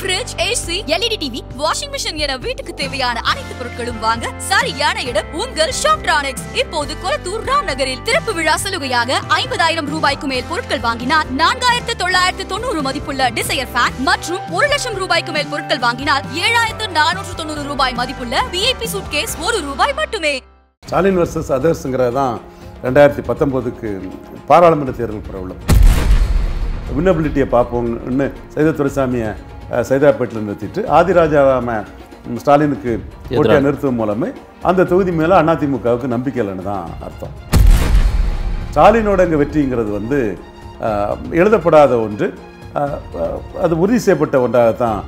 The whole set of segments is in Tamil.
fridge AC LED TV washing machine என வீட்டுக்கு தேவையான அனைத்து பொருட்களும் வாங்க சரியான இடம் உங்கள் ஷாப்ட்ரானிக்ஸ் இப்போது கொளத்தூர் ராம் நகரில் திறப்பு விழா சலுகையாக ஐம்பதாயிரம் ரூபாய்க்கு மேல் பொருட்கள் வாங்கினால் நான்காயிரத்து தொள்ளாயிரத்து தொண்ணூறு மதிப்புள்ள டிசையர் ஃபேன் மற்றும் ஒரு லட்சம் ரூபாய்க்கு மேல் பொருட்கள் வாங்கினால் ஏழாயிரத்து நானூற்று தொண்ணூறு ரூபாய் மதிப்புள்ள விஐபி சூட் கேஸ் ஒரு ரூபாய் மட்டுமே ஸ்டாலின் வர்சஸ் அதர்ஸ்ங்கிறது தான் ரெண்டாயிரத்தி பத்தொம்போதுக்கு பாராளுமன்ற தேர்தல் பெற உள்ளது வின்னபிலிட்டியை பார்ப்போம்னு சைத துரைசாமியை சைதாப்பேட்டில் நிறுத்திட்டு ஆதிராஜாவை ஸ்டாலினுக்கு போட்டியை நிறுத்தும் மூலமே அந்த தொகுதி மேலே அதிமுகவுக்கு நம்பிக்கை இல்லைன்னு தான் அர்த்தம் ஸ்டாலினோட இங்கே வெற்றிங்கிறது வந்து எழுதப்படாத ஒன்று அது உறுதி செய்யப்பட்ட ஒன்றாகத்தான்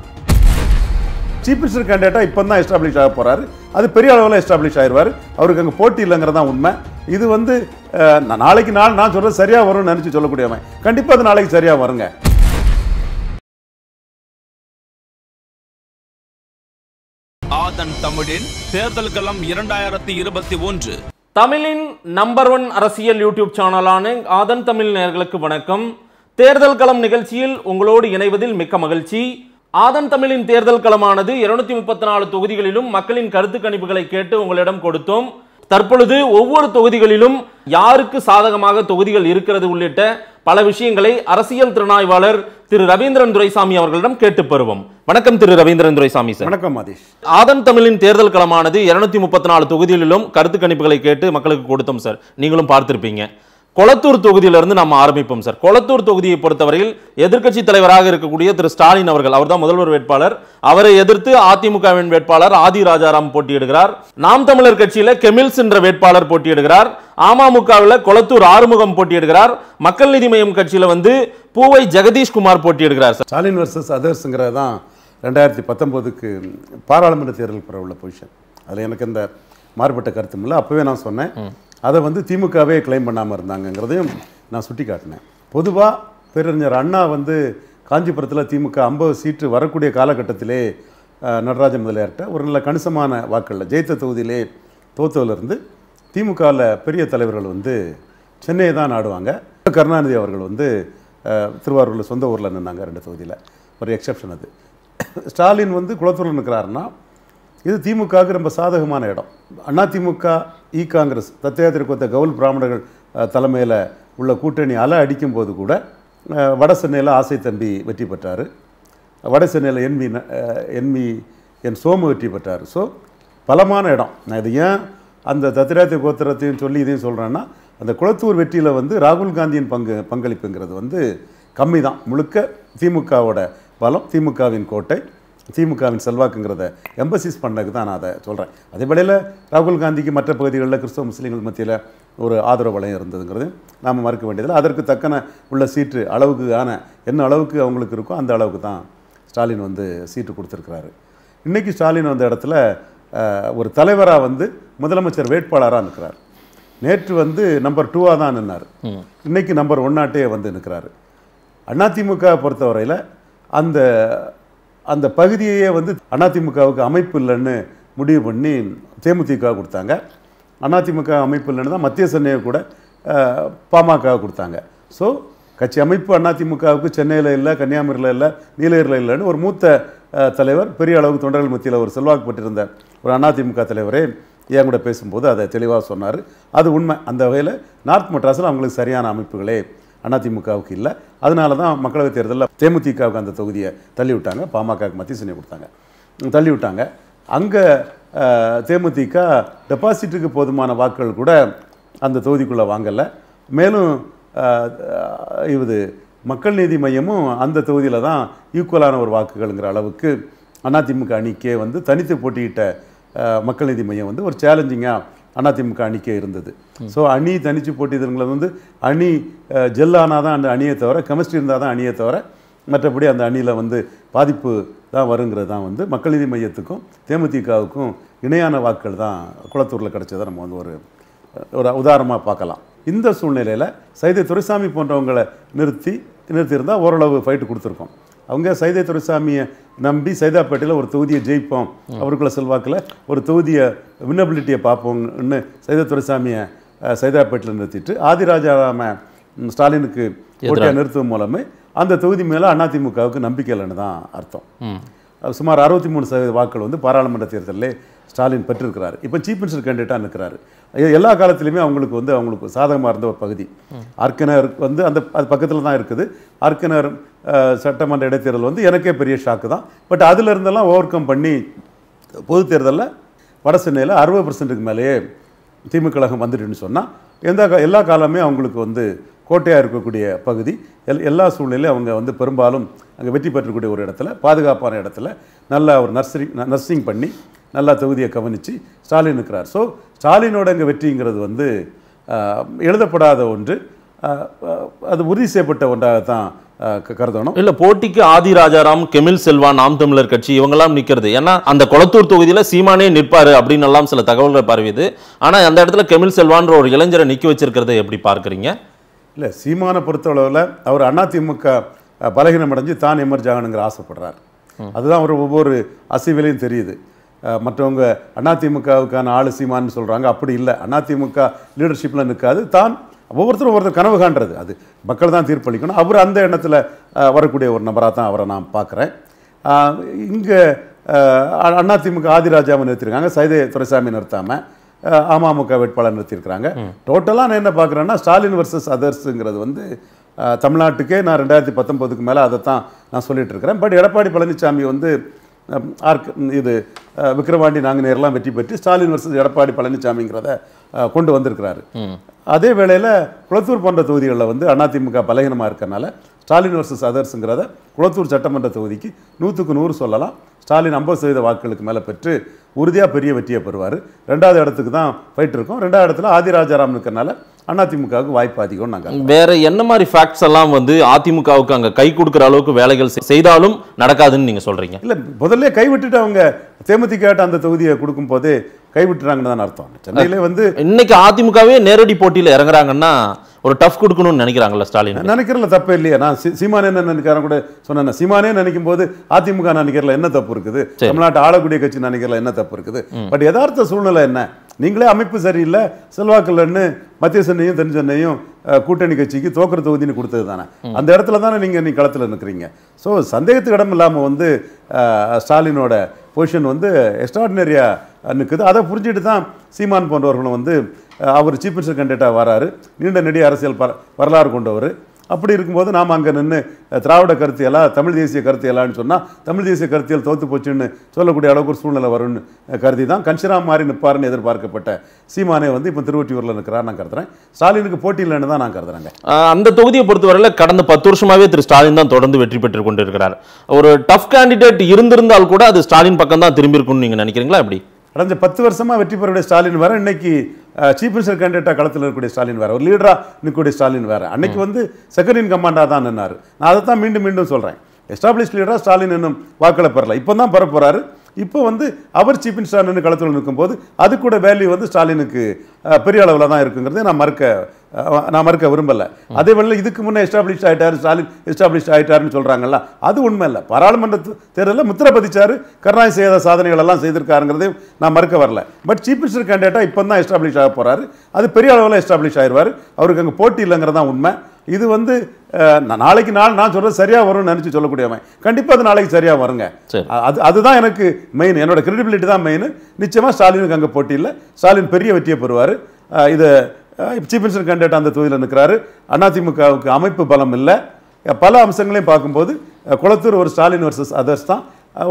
சீஃப் மினிஸ்டர் கேண்டிடேட்டாக இப்போ தான் எஸ்டாப்ளிஷ் ஆக போகிறாரு அது பெரிய அளவில் எஸ்டாப்ளிஷ் ஆயிடுவார் அவருக்கு அங்கே போட்டி இல்லைங்கிறது தான் உண்மை இது வந்து நாளைக்கு நாள் நான் சொல்கிறது சரியாக வரும்னு நினச்சி சொல்லக்கூடியவன் கண்டிப்பாக அது நாளைக்கு சரியாக வருங்க சாமிநாதன் தமிழின் தேர்தல் களம் இரண்டாயிரத்தி இருபத்தி ஒன்று தமிழின் நம்பர் ஒன் அரசியல் யூடியூப் சேனலான ஆதன் தமிழ் நேர்களுக்கு வணக்கம் தேர்தல் களம் நிகழ்ச்சியில் உங்களோடு இணைவதில் மிக்க மகிழ்ச்சி ஆதன் தமிழின் தேர்தல் களமானது இருநூத்தி முப்பத்தி நாலு தொகுதிகளிலும் மக்களின் கருத்து கணிப்புகளை கேட்டு உங்களிடம் கொடுத்தோம் தற்பொழுது ஒவ்வொரு தொகுதிகளிலும் யாருக்கு சாதகமாக தொகுதிகள் இருக்கிறது உள்ளிட்ட பல விஷயங்களை அரசியல் திறனாய்வாளர் திரு ரவீந்திரன் துரைசாமி அவர்களிடம் கேட்டு பெறுவோம் வணக்கம் திரு ரவீந்திரன் துரைசாமி சார் வணக்கம் மதீஷ் ஆதன் தமிழின் தேர்தல் களமானது இருநூத்தி முப்பத்தி நாலு தொகுதிகளிலும் கருத்து கணிப்புகளை கேட்டு மக்களுக்கு கொடுத்தோம் சார் நீங்களும் பார்த்திருப்பீங்க கொளத்தூர் தொகுதியிலிருந்து நம்ம ஆரம்பிப்போம் சார் கொளத்தூர் தொகுதியை பொறுத்தவரையில் எதிர்க்கட்சி தலைவராக இருக்கக்கூடிய திரு ஸ்டாலின் அவர்கள் அவர்தான் முதல்வர் வேட்பாளர் அவரை எதிர்த்து அதிமுகவின் வேட்பாளர் ஆதி ராஜாராம் போட்டியிடுகிறார் நாம் தமிழர் கட்சியில கெமில்ஸ் என்ற வேட்பாளர் போட்டியிடுகிறார் அமமுகவில் கொளத்தூர் ஆறுமுகம் போட்டியிடுகிறார் மக்கள் நீதி மையம் கட்சியில வந்து பூவை ஜெகதீஷ் குமார் போட்டியிடுகிறார் சார் ஸ்டாலின் வர்சஸ் அதர்ஸ்ங்கிறது தான் ரெண்டாயிரத்தி பத்தொன்பதுக்கு பாராளுமன்ற தேர்தல் பெற உள்ள பொசிஷன் அதில் எனக்கு இந்த மாறுபட்ட கருத்தும் இல்லை அப்போவே நான் சொன்னேன் அதை வந்து திமுகவே கிளைம் பண்ணாமல் இருந்தாங்கங்கிறதையும் நான் சுட்டி காட்டினேன் பொதுவாக பேரறிஞர் அண்ணா வந்து காஞ்சிபுரத்தில் திமுக ஐம்பது சீட்டு வரக்கூடிய காலகட்டத்திலே நடராஜ முதலியார்கிட்ட ஒரு நல்ல கணிசமான வாக்களில் ஜெயித்த தொகுதியிலே தோத்ததுலேருந்து திமுகவில் பெரிய தலைவர்கள் வந்து சென்னையை தான் ஆடுவாங்க கருணாநிதி அவர்கள் வந்து திருவாரூரில் சொந்த ஊரில் நின்னாங்க ரெண்டு தொகுதியில் ஒரு எக்ஸப்ஷன் அது ஸ்டாலின் வந்து குளத்தூரில் நிற்கிறாருன்னா இது திமுகவுக்கு ரொம்ப சாதகமான இடம் அண்ணா திமுக இ காங்கிரஸ் கொத்த கவுல் பிராமணர்கள் தலைமையில் உள்ள கூட்டணி அலை அடிக்கும்போது கூட வட சென்னையில் ஆசை தம்பி வெற்றி பெற்றார் வட சென்னையில் என்வி என்வி என் சோமு வெற்றி பெற்றார் ஸோ பலமான இடம் நான் இது ஏன் அந்த தத்திராத்திர கோத்திரத்தையும் சொல்லி இதையும் சொல்கிறேன்னா அந்த குளத்தூர் வெற்றியில் வந்து ராகுல் காந்தியின் பங்கு பங்களிப்புங்கிறது வந்து கம்மி தான் முழுக்க திமுகவோட பலம் திமுகவின் கோட்டை திமுகவின் செல்வாக்குங்கிறத எம்பசிஸ் பண்ணதுக்கு தான் நான் அதை சொல்கிறேன் அதே வேளையில் ராகுல் காந்திக்கு மற்ற பகுதிகளில் கிறிஸ்தவ முஸ்லீம்கள் மத்தியில் ஒரு ஆதரவு வளையம் இருந்ததுங்கிறது நாம் மறுக்க வேண்டியதில்லை அதற்கு தக்கன உள்ள சீட்டு அளவுக்கு ஆன என்ன அளவுக்கு அவங்களுக்கு இருக்கோ அந்த அளவுக்கு தான் ஸ்டாலின் வந்து சீட்டு கொடுத்துருக்கிறாரு இன்றைக்கி ஸ்டாலின் வந்த இடத்துல ஒரு தலைவராக வந்து முதலமைச்சர் வேட்பாளராக நிற்கிறார் நேற்று வந்து நம்பர் டூவாக தான் நின்னார் இன்றைக்கி நம்பர் ஒன்னாட்டே வந்து நிற்கிறாரு அதிமுக பொறுத்தவரையில் அந்த அந்த பகுதியையே வந்து அதிமுகவுக்கு அமைப்பு இல்லைன்னு முடிவு பண்ணி தேமுதிக கொடுத்தாங்க அதிமுக அமைப்பு இல்லைன்னு தான் மத்திய சென்னையை கூட பாமக கொடுத்தாங்க ஸோ கட்சி அமைப்பு அதிமுகவுக்கு சென்னையில் இல்லை கன்னியாகுமரியில் இல்லை நீலகிரியில் இல்லைன்னு ஒரு மூத்த தலைவர் பெரிய அளவு தொண்டர்கள் மத்தியில் ஒரு செல்வாக்கு பெற்றிருந்த ஒரு அதிமுக தலைவரே என் கூட பேசும்போது அதை தெளிவாக சொன்னார் அது உண்மை அந்த வகையில் நார்த் மெட்ராஸில் அவங்களுக்கு சரியான அமைப்புகளே அதிமுகவுக்கு இல்லை அதனால தான் மக்களவைத் தேர்தலில் தேமுதிகவுக்கு அந்த தொகுதியை தள்ளி விட்டாங்க பாமகவுக்கு மத்திய சின்ன கொடுத்தாங்க தள்ளி விட்டாங்க அங்கே தேமுதிக டெபாசிட்டுக்கு போதுமான வாக்குகள் கூட அந்த தொகுதிக்குள்ளே வாங்கலை மேலும் இது மக்கள் நீதி மையமும் அந்த தொகுதியில் தான் ஈக்குவலான ஒரு வாக்குகள்ங்கிற அளவுக்கு அதிமுக அணிக்கே வந்து தனித்து போட்டியிட்ட மக்கள் நீதி மையம் வந்து ஒரு சேலஞ்சிங்காக அதிமுக அணிக்கே இருந்தது ஸோ அணி தனிச்சு போட்டிதுங்கிறது வந்து அணி ஜெல்லானா தான் அந்த அணியை தவிர கெமிஸ்ட்ரி இருந்தால் தான் அணியை தவிர மற்றபடி அந்த அணியில் வந்து பாதிப்பு தான் வருங்கிறது தான் வந்து மக்கள் நீதி மையத்துக்கும் தேமுதிகவுக்கும் இணையான வாக்குகள் தான் குளத்தூரில் கிடச்சதை நம்ம வந்து ஒரு ஒரு உதாரணமாக பார்க்கலாம் இந்த சூழ்நிலையில் சைதை துரைசாமி போன்றவங்களை நிறுத்தி நிறுத்தியிருந்தால் ஓரளவு ஃபைட்டு கொடுத்துருக்கோம் அவங்க சைதை துரைசாமியை நம்பி சைதாப்பேட்டையில் ஒரு தொகுதியை ஜெயிப்போம் அவருக்குள்ள செல்வாக்கில் ஒரு தொகுதியை வின்னபிலிட்டியை பார்ப்போம்னு சைதை துரைசாமியை சைதாப்பேட்டையில் நிறுத்திட்டு ஆதிராஜாராம ஸ்டாலினுக்கு போட்டியை நிறுத்துவதன் மூலமே அந்த தொகுதி மேலே அதிமுகவுக்கு நம்பிக்கை இல்லைன்னு தான் அர்த்தம் சுமார் அறுபத்தி மூணு சதவீத வாக்கள் வந்து பாராளுமன்ற தேர்தலில் ஸ்டாலின் பெற்றிருக்கிறார் இப்போ சீஃப் மினிஸ்டர் கேண்டிடேட்டாக நிற்கிறாரு எல்லா காலத்துலையுமே அவங்களுக்கு வந்து அவங்களுக்கு சாதகமாக இருந்த ஒரு பகுதி அர்க்கனர் வந்து அந்த அது பக்கத்தில் தான் இருக்குது அர்க்கனர் சட்டமன்ற இடைத்தேர்தல் வந்து எனக்கே பெரிய ஷாக்கு தான் பட் இருந்தெல்லாம் ஓவர் கம் பண்ணி பொது தேர்தலில் வட சென்னையில் அறுபது பர்சன்ட்டுக்கு மேலேயே திமுக கழகம் வந்துட்டுன்னு சொன்னால் எந்த எல்லா காலமே அவங்களுக்கு வந்து கோட்டையாக இருக்கக்கூடிய பகுதி எல் எல்லா சூழ்நிலையும் அவங்க வந்து பெரும்பாலும் அங்கே வெற்றி பெற்றக்கூடிய ஒரு இடத்துல பாதுகாப்பான இடத்துல நல்லா ஒரு நர்சரி நர்சிங் பண்ணி நல்லா தொகுதியை கவனித்து ஸ்டாலின் இருக்கிறார் ஸோ ஸ்டாலினோட அங்கே வெற்றிங்கிறது வந்து எழுதப்படாத ஒன்று அது உறுதி செய்யப்பட்ட ஒன்றாக தான் கருதணும் இல்லை போட்டிக்கு ஆதி ராஜாராம் கெமில் செல்வா நாம் தமிழர் கட்சி இவங்கெல்லாம் நிற்கிறது ஏன்னா அந்த கொளத்தூர் தொகுதியில் சீமானே நிற்பார் அப்படின்னு எல்லாம் சில தகவல்கள் பரவியது ஆனால் அந்த இடத்துல கெமில் செல்வான்ற ஒரு இளைஞரை நிற்க வச்சிருக்கிறத எப்படி பார்க்குறீங்க இல்லை சீமானை பொறுத்தளவில் அவர் அதிமுக பலகீனம் அடைஞ்சு தான் எமர்ஜ் ஆகணுங்கிற ஆசைப்படுறார் அதுதான் அவர் ஒவ்வொரு அசைவிலையும் தெரியுது மற்றவங்க அதிமுகவுக்கான ஆளு சீமான்னு சொல்கிறாங்க அப்படி இல்லை அதிமுக லீடர்ஷிப்பில் நிற்காது தான் ஒவ்வொருத்தரும் ஒருத்தர் கனவு காண்றது அது மக்கள் தான் தீர்ப்பளிக்கணும் அவர் அந்த எண்ணத்தில் வரக்கூடிய ஒரு நபராக தான் அவரை நான் பார்க்குறேன் இங்கே அண்ணா திமுக ஆதிராஜாவை நிறுத்திருக்காங்க சைதே துரைசாமி நிறுத்தாமல் அமமுக வேட்பாளர் நிறுத்தியிருக்கிறாங்க டோட்டலாக நான் என்ன பார்க்குறேன்னா ஸ்டாலின் வர்சஸ் அதர்ஸுங்கிறது வந்து தமிழ்நாட்டுக்கே நான் ரெண்டாயிரத்தி பத்தொம்போதுக்கு மேலே அதை தான் நான் சொல்லிகிட்டு இருக்கிறேன் பட் எடப்பாடி பழனிசாமி வந்து ஆர்க் இது விக்ரவாண்டி நாங்குநேரெலாம் வெற்றி பெற்று ஸ்டாலின் வருஷம் எடப்பாடி பழனிசாமிங்கிறத கொண்டு வந்திருக்கிறாரு அதே வேளையில் குளத்தூர் போன்ற தொகுதிகளில் வந்து அதிமுக பலகீனமாக இருக்கனால ஸ்டாலின் வர்சஸ் அதர்ஸுங்கிறத குளத்தூர் சட்டமன்ற தொகுதிக்கு நூற்றுக்கு நூறு சொல்லலாம் ஸ்டாலின் ஐம்பது சதவீத வாக்குகளுக்கு மேலே பெற்று உறுதியாக பெரிய வெற்றியை பெறுவார் ரெண்டாவது இடத்துக்கு தான் போயிட்டு ரெண்டாவது இடத்துல ஆதிராஜாராம் இருக்கிறனால அதிமுகவுக்கு வாய்ப்பு அதிகம் நாங்கள் வேற என்ன மாதிரி ஃபேக்ட்ஸ் எல்லாம் வந்து அதிமுகவுக்கு அங்கே கை கொடுக்குற அளவுக்கு வேலைகள் செய்தாலும் நடக்காதுன்னு நீங்கள் சொல்கிறீங்க இல்லை முதல்ல கைவிட்டுட்டு அவங்க தேமுதிகாட்ட அந்த தொகுதியை கொடுக்கும் கொடுக்கும்போது கைவிட்டுறாங்கன்னு தான் அர்த்தம் சென்னையில வந்து இன்னைக்கு அதிமுகவே நேரடி போட்டியில் இறங்குறாங்கன்னா ஒரு டஃப் கொடுக்கணும்னு நினைக்கிறாங்கல்ல ஸ்டாலின் நினைக்கிறல தப்பு இல்லையா நான் சீமானே நினைக்கிறேன் கூட சொன்னேன் சீமானே நினைக்கும் போது அதிமுக நினைக்கிறல என்ன தப்பு இருக்குது தமிழ்நாட்டு ஆளக்கூடிய கட்சி நினைக்கிறல என்ன தப்பு இருக்குது பட் யதார்த்த சூழ்நிலை என்ன நீங்களே அமைப்பு சரியில்லை செல்வாக்கில்னு மத்திய சென்னையும் தென் சென்னையும் கூட்டணி கட்சிக்கு தோக்கிற தொகுதின்னு கொடுத்தது தானே அந்த இடத்துல தானே நீங்கள் நீ களத்தில் நிற்கிறீங்க ஸோ சந்தேகத்துக்கு இடம் இல்லாமல் வந்து ஸ்டாலினோட பொசிஷன் வந்து எக்ஸ்ட்ராடினரியாக நிற்குது அதை புரிஞ்சுட்டு தான் சீமான் போன்றவர்களும் வந்து அவர் சீஃப் மினிஸ்டர் கேண்டிடேட்டாக வராரு நீண்ட நெடிய அரசியல் வரலாறு கொண்டவர் அப்படி இருக்கும்போது நாம் அங்கே நின்று திராவிட கருத்தியலா தமிழ் தேசிய கருத்தியலான்னு சொன்னால் தமிழ் தேசிய கருத்தியல் தோற்று போச்சுன்னு சொல்லக்கூடிய அளவுக்கு ஒரு சூழ்நிலை வரும்னு கருதி தான் கன்சிராம் மாறி நிற்பார்னு எதிர்பார்க்கப்பட்ட சீமானே வந்து இப்போ திருவொற்றியூரில் இருக்கிறார் நான் கருதுறேன் ஸ்டாலினுக்கு இல்லைன்னு தான் நான் கருதுறேங்க அந்த தொகுதியை பொறுத்தவரையில் கடந்த பத்து வருஷமாகவே திரு ஸ்டாலின் தான் தொடர்ந்து வெற்றி பெற்று கொண்டு இருக்கிறார் ஒரு டஃப் கேண்டிடேட் இருந்திருந்தால் கூட அது ஸ்டாலின் பக்கம் தான் திரும்பியிருக்கும்னு நீங்கள் நினைக்கிறீங்களா எப்படி கடந்த பத்து வருஷமாக வெற்றி பெறக்கூடிய ஸ்டாலின் வர இன்னைக்கு சீஃப் மினிஸ்டர் கேண்டிடேட்டாக களத்தில் இருக்கக்கூடிய ஸ்டாலின் வேறு ஒரு லீடராக நிற்கக்கூடிய ஸ்டாலின் வேறு அன்னைக்கு வந்து செகண்ட் இன் கமாண்டாக தான் நின்னார் நான் அதை தான் மீண்டும் மீண்டும் சொல்கிறேன் எஸ்டாப்ளிஷ் லீடராக ஸ்டாலின் என்னும் வாக்களை பெறல இப்போ தான் பெற போகிறாரு இப்போ வந்து அவர் சீஃப் மினிஸ்டர் நின்று களத்தில் நிற்கும்போது அது கூட வேல்யூ வந்து ஸ்டாலினுக்கு பெரிய அளவில் தான் இருக்குங்கிறத நான் மறுக்க நான் மறுக்க விரும்பலை அதே வேளையில் இதுக்கு முன்னே எஸ்டாப்ளிஷ் ஆகிட்டார் ஸ்டாலின் எஸ்டாப்ளிஷ் ஆகிட்டாருன்னு சொல்கிறாங்கல்ல அது உண்மை இல்லை பாராளுமன்ற தேர்தலில் முத்திர பதிச்சார் கருணாநிதி செய்த சாதனைகள் எல்லாம் செய்திருக்காருங்கிறதையும் நான் மறுக்க வரல பட் சீஃப் மினிஸ்டர் கேண்டிடேட்டாக இப்போ தான் எஸ்டாப்ளிஷ் ஆக போகிறாரு அது பெரிய அளவில் எஸ்டாப்ளிஷ் ஆயிடுவார் அவருக்கு அங்கே போட்டி இல்லைங்கிறதான் உண்மை இது வந்து நாளைக்கு நாள் நான் சொல்கிறது சரியாக வரும்னு நினச்சி சொல்லக்கூடியவன் கண்டிப்பாக அது நாளைக்கு சரியாக வருங்க அது அதுதான் எனக்கு மெயின் என்னோட கிரெடிபிலிட்டி தான் மெயின் நிச்சயமாக ஸ்டாலினுக்கு அங்கே போட்டி இல்லை ஸ்டாலின் பெரிய வெற்றியை பெறுவார் இது சீஃப் மினிஸ்டர் கேண்டிடேட் அந்த தொகுதியில் நிற்கிறாரு அதிமுகவுக்கு அமைப்பு பலம் இல்லை பல அம்சங்களையும் பார்க்கும்போது குளத்தூர் ஒரு ஸ்டாலின் வர்சஸ் அதர்ஸ் தான்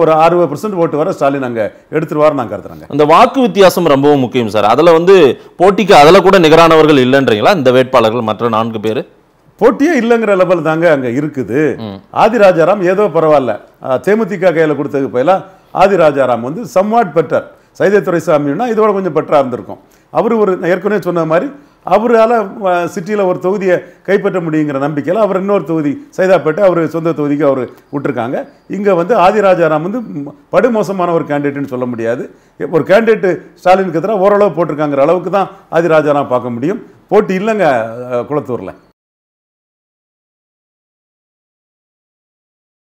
ஒரு அறுபது பர்சன்ட் ஓட்டு வர ஸ்டாலின் அங்கே எடுத்துருவார் நான் கருத்துறாங்க அந்த வாக்கு வித்தியாசம் ரொம்பவும் முக்கியம் சார் அதில் வந்து போட்டிக்கு அதில் கூட நிகரானவர்கள் இல்லைன்றீங்களா இந்த வேட்பாளர்கள் மற்ற நான்கு பேர் போட்டியே இல்லைங்கிற லெவல் தாங்க அங்கே இருக்குது ஆதி ராஜாராம் ஏதோ பரவாயில்ல தேமுதிக கையில் கொடுத்ததுக்கு போயெல்லாம் ஆதி ராஜாராம் வந்து சம்வாட் பெற்றார் சைதே துரைசாமின்னா இதோட கொஞ்சம் பெற்றாக இருந்திருக்கும் அவர் ஒரு ஏற்கனவே சொன்ன மாதிரி அவரால் சிட்டியில் ஒரு தொகுதியை கைப்பற்ற முடியுங்கிற நம்பிக்கையில் அவர் இன்னொரு தொகுதி சைதாப்பேட்டை அவர் சொந்த தொகுதிக்கு அவர் விட்டுருக்காங்க இங்கே வந்து ஆதிராஜாராம் வந்து படுமோசமான ஒரு கேண்டிடேட்னு சொல்ல முடியாது ஒரு கேண்டிடேட்டு ஸ்டாலினுக்கு எதிராக ஓரளவு போட்டிருக்காங்கிற அளவுக்கு தான் ஆதிராஜாராம் பார்க்க முடியும் போட்டி இல்லைங்க குளத்தூரில்